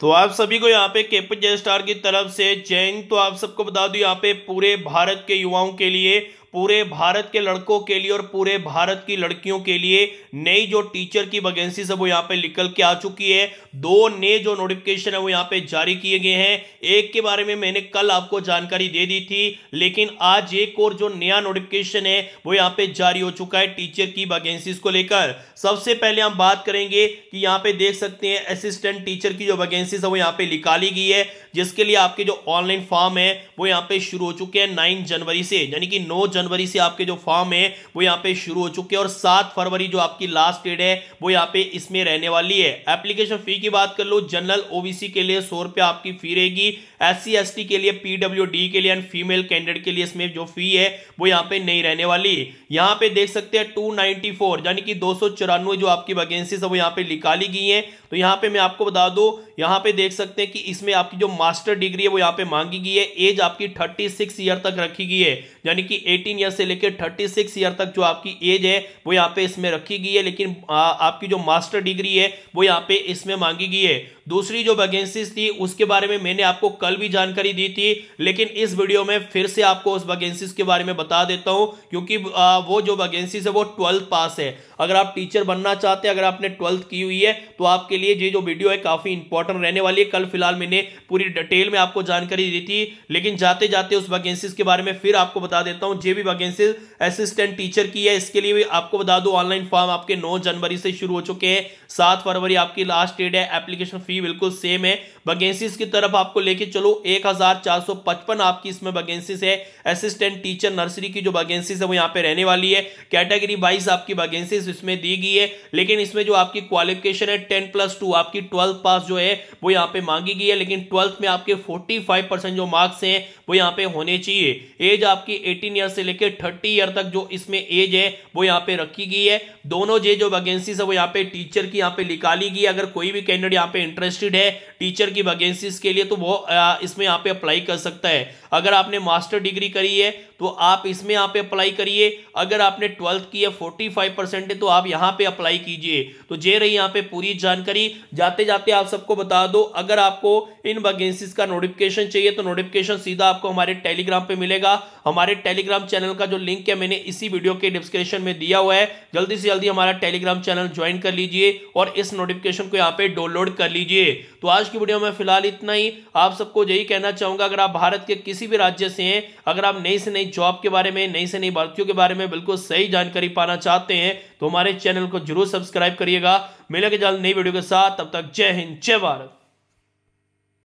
तो आप सभी को यहाँ पे केपी जय स्टार की तरफ से चैन तो आप सबको बता दू यहाँ पे पूरे भारत के युवाओं के लिए पूरे भारत के लड़कों के लिए और पूरे भारत की लड़कियों के लिए नई जो टीचर की वैकेंसी है वो यहाँ पे निकल के आ चुकी है दो नए जो नोटिफिकेशन है वो यहाँ पे जारी किए गए हैं एक के बारे में मैंने कल आपको जानकारी दे दी थी लेकिन आज एक और जो नया नोटिफिकेशन है वो यहाँ पे जारी हो चुका है टीचर की वैकेंसी को लेकर सबसे पहले हम बात करेंगे कि यहाँ पे देख सकते हैं असिस्टेंट टीचर की जो वैकेंसी है वो यहाँ पे निकाली गई है जिसके लिए आपके जो ऑनलाइन फॉर्म है वो यहाँ पे शुरू हो चुके हैं नाइन जनवरी से यानी कि नौ जनवरी से आपके जो फॉर्म है वो यहाँ पे शुरू हो चुके हैं और सात फरवरी जो आपकी लास्ट डेट है वो यहाँ पे इसमें रहने वाली है एप्लीकेशन फी की बात कर लो जनरल ओबीसी के लिए सौ रुपये आपकी फी रहेगी एस सी के लिए पीडब्ल्यू के लिए एंड फीमेल कैंडिडेट के लिए इसमें जो फी है वो यहाँ पे नहीं रहने वाली यहाँ पे देख सकते हैं टू यानी कि दो जो आपकी वैकेंसी है वो यहाँ पे निकाली गई है तो यहाँ पे मैं आपको बता दू यहाँ पे देख सकते हैं कि इसमें आपकी जो मास्टर डिग्री है वो यहाँ पे मांगी गई है एज आपकी 36 ईयर तक रखी गई है यानी कि एटीन ईयर से लेकर थर्टी सिक्स ईयर तक जो आपकी एज है वो यहाँ पे इसमें रखी गई है लेकिन आ, आपकी जो मास्टर डिग्री है वो यहाँ पे इसमें मांगी गई है दूसरी जो वैकेंसीज थी उसके बारे में मैंने आपको कल भी जानकारी दी थी लेकिन इस वीडियो में फिर से आपको उस वैकेंसीज के बारे में बता देता हूँ क्योंकि आ, वो जो वैकेंसीज है वो ट्वेल्थ पास है अगर आप टीचर बनना चाहते हैं अगर आपने ट्वेल्थ की हुई है तो आपके लिए ये जो वीडियो है काफ़ी इंपॉर्टेंट रहने वाली है कल फिलहाल मैंने पूरी डिटेल में आपको जानकारी दी थी लेकिन जाते जाते उस वैकेंसीज के बारे में फिर आपको बता देता हूँ जे भी वैकेंसीज असिस्टेंट टीचर की है इसके लिए भी आपको बता दो ऑनलाइन फॉर्म आपके नौ जनवरी से शुरू हो चुके हैं सात फरवरी आपकी लास्ट डेट है एप्लीकेशन फी बिल्कुल सेम है वैकेंसीज की तरफ आपको लेके चलो एक आपकी इसमें वैकेंसीज है असिस्टेंट टीचर नर्सरी की जो वैकेंसीज है वो यहाँ पे रहने वाली है कैटेगरी वाइज आपकी वैकेंसीज इसमें दी गई है लेकिन इसमें जो आपकी क्वालिफिकेशन है टेन प्लस टू आपकी ट्वेल्थ पास जो है वो यहाँ पे मांगी गई है लेकिन ट्वेल्थ में आपके फोर्टी फाइव परसेंट जो मार्क्स हैं वो यहाँ पे होने चाहिए एज आपकी एटीन ईयर से लेकर थर्टी ईयर तक जो इसमें एज है वो यहाँ पे रखी गई है दोनों जे जो वैकेंसी है वो यहाँ पे टीचर की यहाँ पे निकाली गई अगर कोई भी कैंडिडेट यहाँ पे इंटरेस्टेड है टीचर की वैकेंसीज के लिए तो वो इसमें यहाँ पे अप्लाई कर सकता है अगर आपने मास्टर डिग्री करी है तो आप इसमें यहाँ पे अप्लाई करिए अगर आपने ट्वेल्थ की है फोर्टी फाइव परसेंट तो आप यहां पे अप्लाई कीजिए तो जे रही यहां पे पूरी जानकारी जाते जाते आप सबको बता दो अगर आपको इन वैकेंसीज का नोटिफिकेशन चाहिए तो नोटिफिकेशन सीधा आपको हमारे टेलीग्राम पे मिलेगा हमारे टेलीग्राम चैनल का जो लिंक है मैंने इसी वीडियो के डिस्क्रिप्शन में दिया हुआ है जल्दी से जल्दी हमारा टेलीग्राम चैनल ज्वाइन कर लीजिए और इस नोटिफिकेशन को यहाँ पे डाउनलोड कर लीजिए तो आज की वीडियो में फिलहाल इतना ही आप सबको यही कहना चाहूंगा अगर आप भारत के किसी भी राज्य से हैं अगर आप नई से नई जॉब के बारे में नई से नई भारतीयों के बारे में बिल्कुल सही जानकारी पाना चाहते हैं तो हमारे चैनल को जरूर सब्सक्राइब करिएगा मिलेगा जल्द नई वीडियो के साथ तब तक जय हिंद जय भारत